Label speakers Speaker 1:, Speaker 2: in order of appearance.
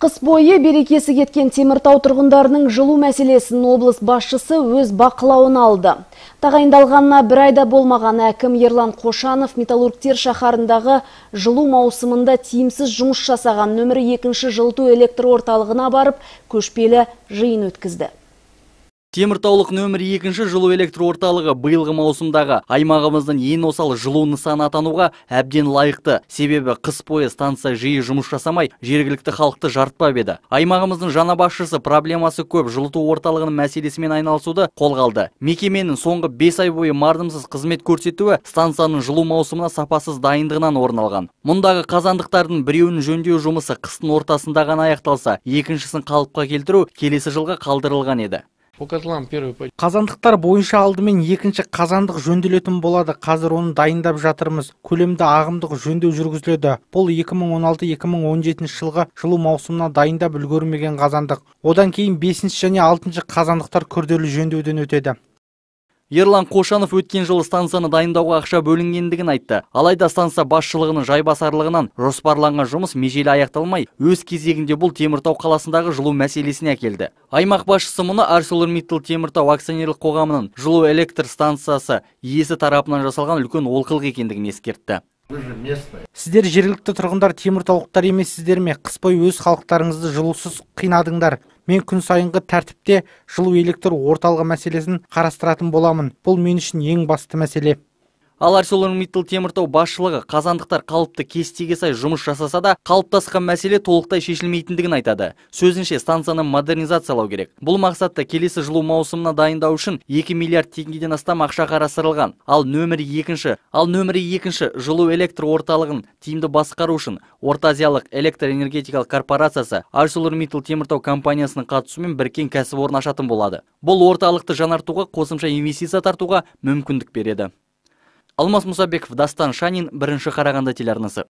Speaker 1: Қыс бойы берекесі кеткен Теміртау тұрғындарының жылу мәселесін облыс басшысы өз бақылауын алды. Тағайындалғанына бір айда болмаған әкім Ерлан Қошанов металлургтер шақарындағы жылу маусымында тиімсіз жұмыс жасаған нөмірі екінші жылту электр барып көшпелі жиын өткізді.
Speaker 2: Теміртаулық нөмір екінші жылу электр орталығы биылғы маусымдағы аймағымыздың ең осал жылу нысаны атануға әбден лайықты. Себебі қыс бойы станция жиі жұмыс жасамай, жергілікті халықты жартпап еді. Аймағымыздың жаңа басшысы проблемасы көп жылыту орталығының мәселесімен айналысуды қолға алды. Мекеменің соңғы 5 ай бойы мардымсыз қызмет көрсетуі станцияның жылу маусымына сапасыз дайындығынан орын алған. Мұндағы қазандықтардың біреуін жөндеу жұмысы қыстың ортасында ғана аяқталса, екіншісін қалыпқа келтіру келесі жылға қалдырылған еді по первый
Speaker 3: қазандықтар бойынша алдымен екінші қазандық жөнделетін болады қазір оны дайындап жатырмыз көлемді ағымдық жөндеу жүргізіледі бұл 2016-2017 жылғы жылу маусымына дайындап үлгермеген қазандық одан кейін 5 және 6 қазандықтар күрделі жөндеуден өтеді
Speaker 2: ерлан қошанов өткен жылы станцияны дайындауға ақша бөлінгендігін айтты алайда станция басшылығының жайбасарлығынан жоспарланған жұмыс межелі аяқталмай өз кезегінде бұл теміртау қаласындағы жылу мәселесіне әкелді аймақ басшысы мұны арселормиттал теміртау акционерлік қоғамының жылу электр станциясы иесі тарапынан жасалған үлкен олқылық екендігін ескертті
Speaker 3: сіздер жергілікті тұрғындар теміртаулықтар емессіздер ме қыс бойы өз халықтарыңызды жылусыз қинадыңдар мен күн сайынғы тәртіпте жылу электр орталығы мәселесін қарастыратын боламын бұл мен үшін ең басты мәселе
Speaker 2: миттал теміртау басшылығы қазандықтар қалыпты кестеге сай жұмыс жасаса да қалыптасқан мәселе толықтай шешілмейтіндігін айтады сөзінше станцияны модернизациялау керек бұл мақсатта келесі жылу маусымына дайындау үшін 2 миллиард теңгеден астам ақша қарастырылған ал нөмірі екінші ал нөмірі екінші жылу электр орталығын тиімді басқару үшін электр электроэнергетикалық корпорациясы миттал теміртау компаниясының қатысуымен біркен кәсіпорын ашатын болады бұл орталықты жаңартуға қосымша инвестиция тартуға мүмкіндік береді алмас мұсабеков дастан шанин бірінші қарағанды телеарнасы